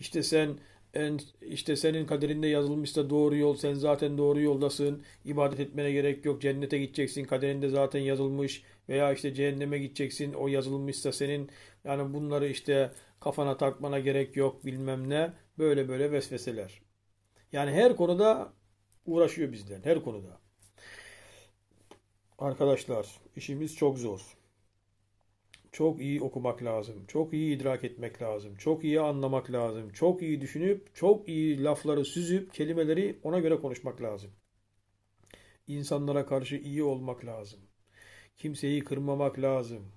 İşte sen en, işte senin kaderinde yazılmışsa doğru yol sen zaten doğru yoldasın. İbadet etmene gerek yok. Cennete gideceksin. Kaderinde zaten yazılmış veya işte cehenneme gideceksin. O yazılmışsa senin yani bunları işte kafana takmana gerek yok bilmem ne. Böyle böyle vesveseler. Yani her konuda uğraşıyor bizden. Her konuda. Arkadaşlar işimiz çok zor çok iyi okumak lazım, çok iyi idrak etmek lazım, çok iyi anlamak lazım, çok iyi düşünüp, çok iyi lafları süzüp, kelimeleri ona göre konuşmak lazım. İnsanlara karşı iyi olmak lazım. Kimseyi kırmamak lazım.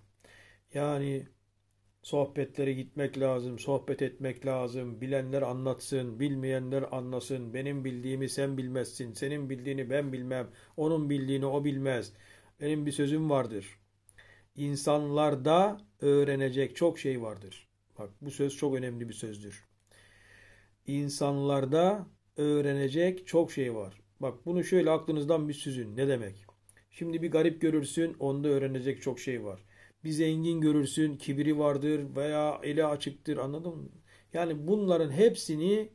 Yani sohbetlere gitmek lazım, sohbet etmek lazım, bilenler anlatsın, bilmeyenler anlasın, benim bildiğimi sen bilmezsin, senin bildiğini ben bilmem, onun bildiğini o bilmez. Benim bir sözüm vardır.'' insanlarda öğrenecek çok şey vardır. Bak bu söz çok önemli bir sözdür. İnsanlarda öğrenecek çok şey var. Bak bunu şöyle aklınızdan bir süzün. Ne demek? Şimdi bir garip görürsün, onda öğrenecek çok şey var. Bir zengin görürsün, kibiri vardır veya eli açıktır. Anladın mı? Yani bunların hepsini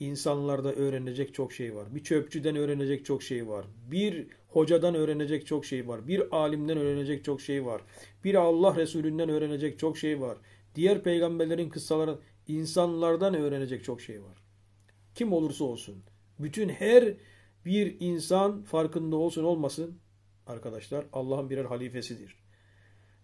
İnsanlarda öğrenecek çok şey var. Bir çöpçüden öğrenecek çok şey var. Bir hocadan öğrenecek çok şey var. Bir alimden öğrenecek çok şey var. Bir Allah Resulünden öğrenecek çok şey var. Diğer peygamberlerin kıssaları insanlardan öğrenecek çok şey var. Kim olursa olsun. Bütün her bir insan farkında olsun olmasın arkadaşlar Allah'ın birer halifesidir.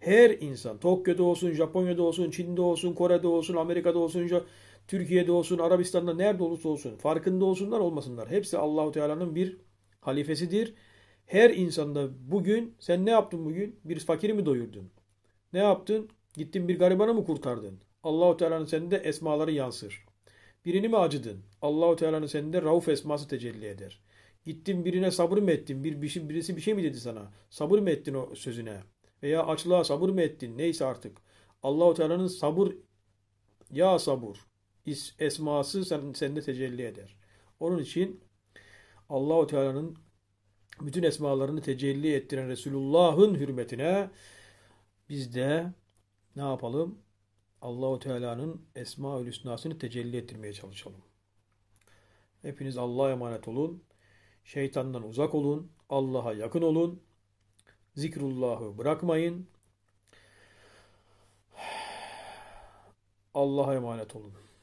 Her insan Tokyo'da olsun, Japonya'da olsun, Çin'de olsun, Kore'de olsun, Amerika'da olsun, Türkiye'de olsun, Arabistan'da nerede olursa olsun farkında olsunlar olmasınlar. Hepsi Allahu Teala'nın bir halifesidir. Her insanda bugün sen ne yaptın bugün? Bir fakiri mi doyurdun? Ne yaptın? Gittin bir garibanı mı kurtardın? Allahu Teala'nın sende esmaları yansır. Birini mi acıdın? Allahu Teala'nın sende rauf esması tecelli eder. Gittin birine sabır mı ettin? Bir, şey, birisi bir şey mi dedi sana? Sabır mı ettin o sözüne? veya açlığa sabır mı ettin? Neyse artık. Allahu Teala'nın sabır ya sabur is esması sen, sende tecelli eder. Onun için Allahu Teala'nın bütün esmalarını tecelli ettiren Resulullah'ın hürmetine biz de ne yapalım? Allahu Teala'nın Esma-ül Hüsna'sını tecelli ettirmeye çalışalım. Hepiniz Allah'a emanet olun. Şeytandan uzak olun. Allah'a yakın olun zikrullahı bırakmayın. Allah'a emanet olun.